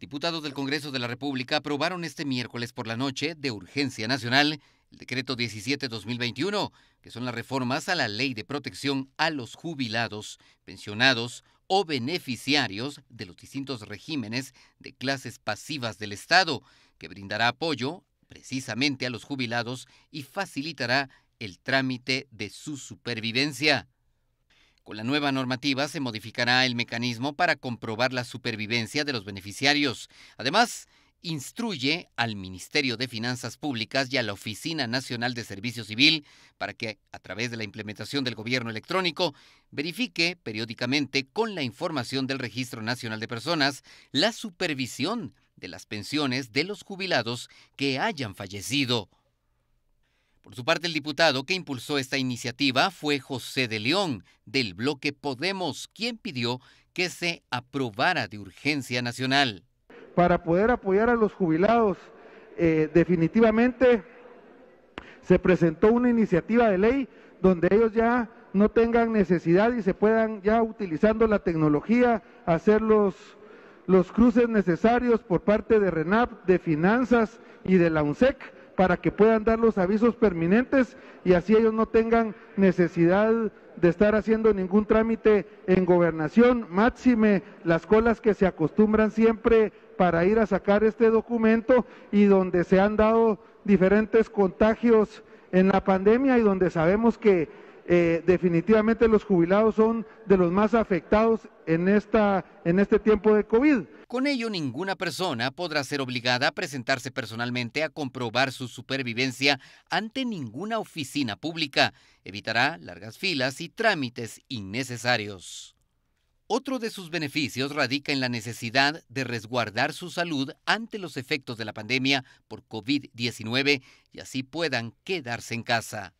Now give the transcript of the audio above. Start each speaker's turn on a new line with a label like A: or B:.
A: Diputados del Congreso de la República aprobaron este miércoles por la noche, de urgencia nacional, el decreto 17-2021, que son las reformas a la ley de protección a los jubilados, pensionados o beneficiarios de los distintos regímenes de clases pasivas del Estado, que brindará apoyo precisamente a los jubilados y facilitará el trámite de su supervivencia. Con la nueva normativa se modificará el mecanismo para comprobar la supervivencia de los beneficiarios. Además, instruye al Ministerio de Finanzas Públicas y a la Oficina Nacional de Servicio Civil para que, a través de la implementación del gobierno electrónico, verifique periódicamente con la información del Registro Nacional de Personas la supervisión de las pensiones de los jubilados que hayan fallecido. Por su parte, el diputado que impulsó esta iniciativa fue José de León, del bloque Podemos, quien pidió que se aprobara de urgencia nacional.
B: Para poder apoyar a los jubilados, eh, definitivamente se presentó una iniciativa de ley donde ellos ya no tengan necesidad y se puedan ya utilizando la tecnología hacer los, los cruces necesarios por parte de RENAP, de Finanzas y de la UNSEC para que puedan dar los avisos permanentes y así ellos no tengan necesidad de estar haciendo ningún trámite en gobernación, máxime las colas que se acostumbran siempre para ir a sacar este documento y donde se han dado diferentes contagios en la pandemia y donde sabemos que eh, definitivamente los jubilados son de los más afectados en este tiempo de COVID.
A: Con ello, ninguna persona podrá ser obligada a presentarse personalmente a comprobar su supervivencia ante ninguna oficina pública. Evitará largas filas y trámites innecesarios. Otro de sus beneficios radica en la necesidad de resguardar su salud ante los efectos de la pandemia por COVID-19 y así puedan quedarse en casa.